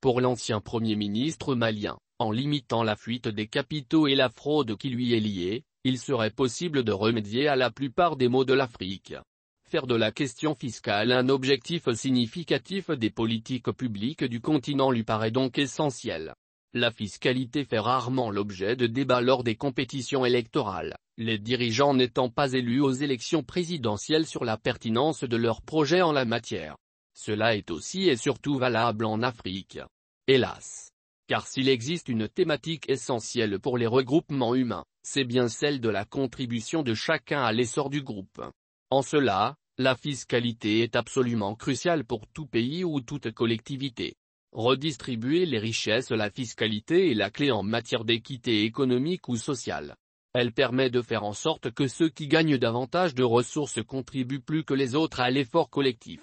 pour l'ancien Premier ministre malien, en limitant la fuite des capitaux et la fraude qui lui est liée, il serait possible de remédier à la plupart des maux de l'Afrique. Faire de la question fiscale un objectif significatif des politiques publiques du continent lui paraît donc essentiel. La fiscalité fait rarement l'objet de débats lors des compétitions électorales, les dirigeants n'étant pas élus aux élections présidentielles sur la pertinence de leurs projets en la matière. Cela est aussi et surtout valable en Afrique. Hélas. Car s'il existe une thématique essentielle pour les regroupements humains, c'est bien celle de la contribution de chacun à l'essor du groupe. En cela, la fiscalité est absolument cruciale pour tout pays ou toute collectivité. Redistribuer les richesses La fiscalité est la clé en matière d'équité économique ou sociale. Elle permet de faire en sorte que ceux qui gagnent davantage de ressources contribuent plus que les autres à l'effort collectif.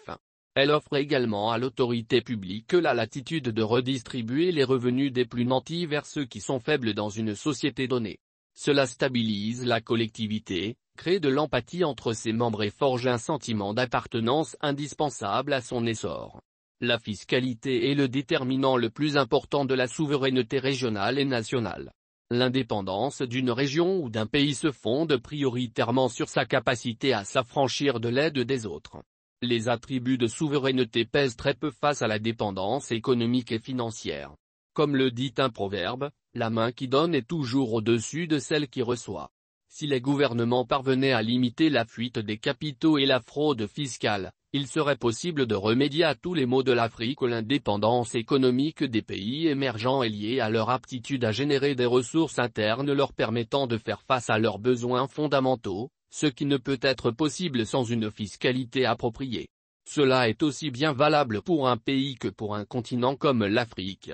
Elle offre également à l'autorité publique la latitude de redistribuer les revenus des plus nantis vers ceux qui sont faibles dans une société donnée. Cela stabilise la collectivité, crée de l'empathie entre ses membres et forge un sentiment d'appartenance indispensable à son essor. La fiscalité est le déterminant le plus important de la souveraineté régionale et nationale. L'indépendance d'une région ou d'un pays se fonde prioritairement sur sa capacité à s'affranchir de l'aide des autres les attributs de souveraineté pèsent très peu face à la dépendance économique et financière. Comme le dit un proverbe, la main qui donne est toujours au-dessus de celle qui reçoit. Si les gouvernements parvenaient à limiter la fuite des capitaux et la fraude fiscale, il serait possible de remédier à tous les maux de l'Afrique. L'indépendance économique des pays émergents est liée à leur aptitude à générer des ressources internes leur permettant de faire face à leurs besoins fondamentaux, ce qui ne peut être possible sans une fiscalité appropriée. Cela est aussi bien valable pour un pays que pour un continent comme l'Afrique.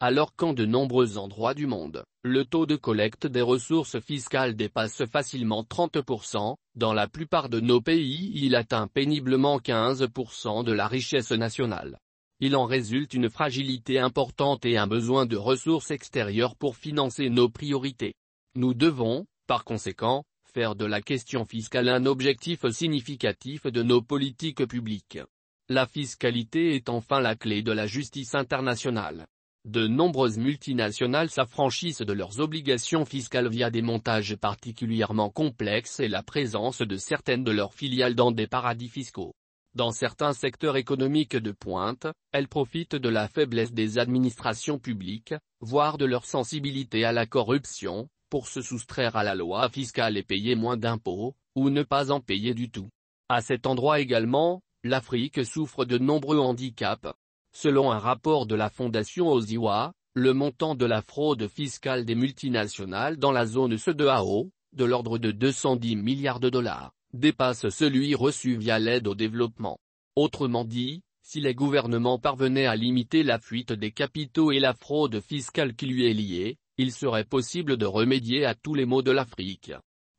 Alors qu'en de nombreux endroits du monde, le taux de collecte des ressources fiscales dépasse facilement 30%, dans la plupart de nos pays il atteint péniblement 15% de la richesse nationale. Il en résulte une fragilité importante et un besoin de ressources extérieures pour financer nos priorités. Nous devons, par conséquent, de la question fiscale un objectif significatif de nos politiques publiques. La fiscalité est enfin la clé de la justice internationale. De nombreuses multinationales s'affranchissent de leurs obligations fiscales via des montages particulièrement complexes et la présence de certaines de leurs filiales dans des paradis fiscaux. Dans certains secteurs économiques de pointe, elles profitent de la faiblesse des administrations publiques, voire de leur sensibilité à la corruption, pour se soustraire à la loi fiscale et payer moins d'impôts, ou ne pas en payer du tout. À cet endroit également, l'Afrique souffre de nombreux handicaps. Selon un rapport de la Fondation Oziwa, le montant de la fraude fiscale des multinationales dans la zone CEDEAO, de l'ordre de 210 milliards de dollars, dépasse celui reçu via l'aide au développement. Autrement dit, si les gouvernements parvenaient à limiter la fuite des capitaux et la fraude fiscale qui lui est liée, il serait possible de remédier à tous les maux de l'Afrique.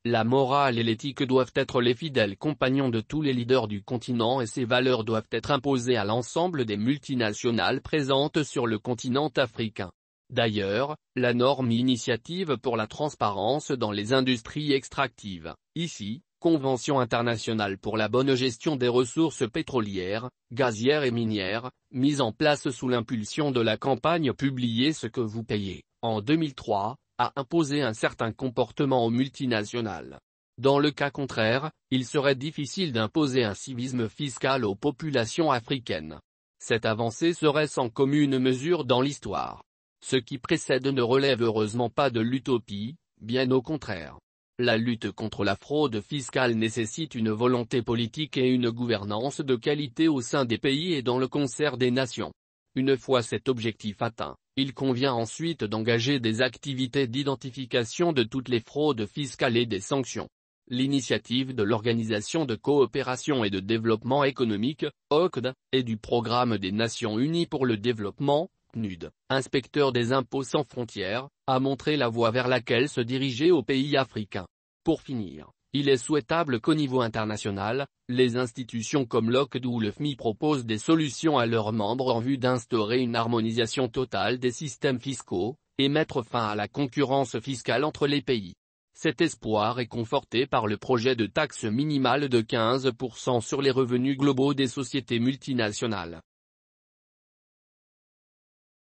La morale et l'éthique doivent être les fidèles compagnons de tous les leaders du continent et ces valeurs doivent être imposées à l'ensemble des multinationales présentes sur le continent africain. D'ailleurs, la norme initiative pour la transparence dans les industries extractives, ici, Convention internationale pour la bonne gestion des ressources pétrolières, gazières et minières, mise en place sous l'impulsion de la campagne Publiez ce que vous payez, en 2003, a imposé un certain comportement aux multinationales. Dans le cas contraire, il serait difficile d'imposer un civisme fiscal aux populations africaines. Cette avancée serait sans commune mesure dans l'histoire. Ce qui précède ne relève heureusement pas de l'utopie, bien au contraire. La lutte contre la fraude fiscale nécessite une volonté politique et une gouvernance de qualité au sein des pays et dans le concert des nations. Une fois cet objectif atteint, il convient ensuite d'engager des activités d'identification de toutes les fraudes fiscales et des sanctions. L'initiative de l'Organisation de coopération et de développement économique, OCDE, et du Programme des Nations Unies pour le développement, CNUD, inspecteur des impôts sans frontières, a montré la voie vers laquelle se diriger aux pays africains. Pour finir, il est souhaitable qu'au niveau international, les institutions comme l'OCDE ou le FMI proposent des solutions à leurs membres en vue d'instaurer une harmonisation totale des systèmes fiscaux, et mettre fin à la concurrence fiscale entre les pays. Cet espoir est conforté par le projet de taxe minimale de 15% sur les revenus globaux des sociétés multinationales.